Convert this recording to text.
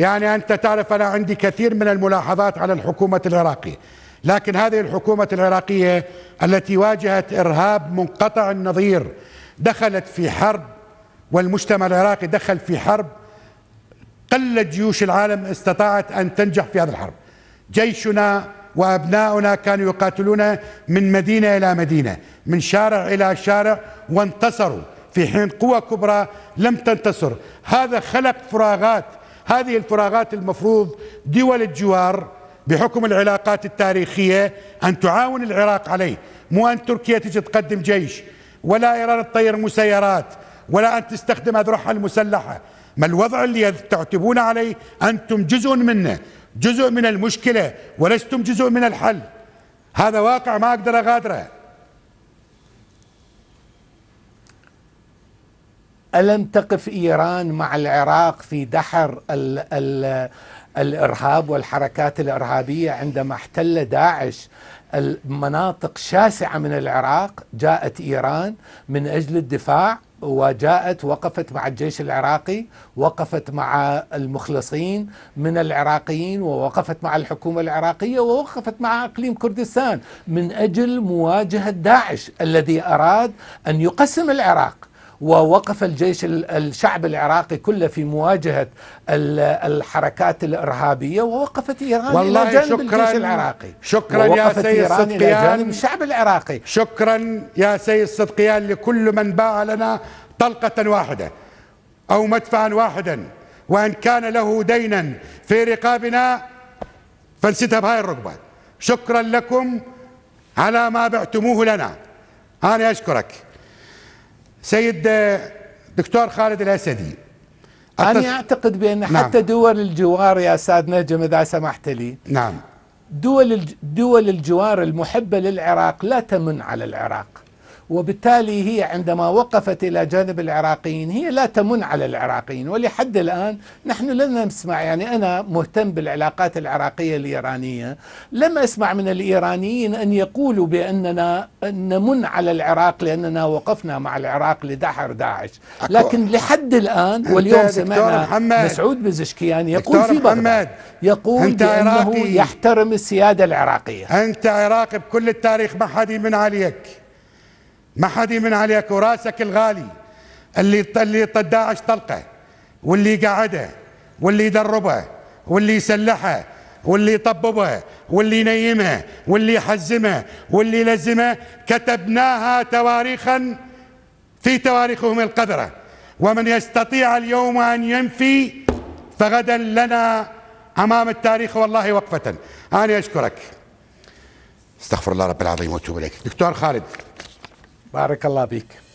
يعني أنت تعرف أنا عندي كثير من الملاحظات على الحكومة العراقية لكن هذه الحكومة العراقية التي واجهت إرهاب منقطع النظير دخلت في حرب والمجتمع العراقي دخل في حرب قلت جيوش العالم استطاعت أن تنجح في هذه الحرب جيشنا وأبناؤنا كانوا يقاتلون من مدينة إلى مدينة من شارع إلى شارع وانتصروا في حين قوى كبرى لم تنتصر هذا خلق فراغات هذه الفراغات المفروض دول الجوار بحكم العلاقات التاريخية أن تعاون العراق عليه مو أن تركيا تجي تقدم جيش ولا إيران تطير مسيرات ولا أن تستخدم أذرعها المسلحة ما الوضع اللي تعتبون عليه أنتم جزء منه جزء من المشكلة ولستم جزء من الحل هذا واقع ما أقدر أغادره ألم تقف إيران مع العراق في دحر ال ال الإرهاب والحركات الإرهابية عندما احتل داعش المناطق شاسعة من العراق جاءت إيران من أجل الدفاع وجاءت وقفت مع الجيش العراقي وقفت مع المخلصين من العراقيين ووقفت مع الحكومة العراقية ووقفت مع أقليم كردستان من أجل مواجهة داعش الذي أراد أن يقسم العراق ووقف الجيش الشعب العراقي كله في مواجهة الحركات الإرهابية ووقفت إيران إلى جانب شكرا الجيش العراقي شكرا يا سيد صدقيان الشعب العراقي شكرا يا سيد صدقيان لكل من باع لنا طلقة واحدة أو مدفعا واحدا وإن كان له دينا في رقابنا فانسدها بهاي الرقبة شكرا لكم على ما بعتموه لنا أنا أشكرك سيد دكتور خالد الاسدي أنا أعتقد بأن نعم. حتى دول الجوار يا أستاذ نجم إذا سمحت لي نعم دول دول الجوار المحبة للعراق لا تمن على العراق وبالتالي هي عندما وقفت إلى جانب العراقيين هي لا تمن على العراقيين ولحد الآن نحن لن نسمع يعني أنا مهتم بالعلاقات العراقية الإيرانية لم أسمع من الإيرانيين أن يقولوا بأننا نمن على العراق لأننا وقفنا مع العراق لدحر داعش لكن لحد الآن واليوم سمعنا مسعود بزشكيان يقول في بغداد يقول أنت بأنه عراقي. يحترم السيادة العراقية أنت عراقي بكل التاريخ ما حد يمن عليك ما حد يمن عليك وراسك الغالي اللي اللي داعش طلقه واللي قعده واللي دربه واللي سلحه واللي طببه واللي ينيمه واللي حزمه واللي لزمه كتبناها تواريخا في تواريخهم القذره ومن يستطيع اليوم ان ينفي فغدا لنا امام التاريخ والله وقفه انا اشكرك استغفر الله رب العظيم واتوب اليك دكتور خالد بارك الله بك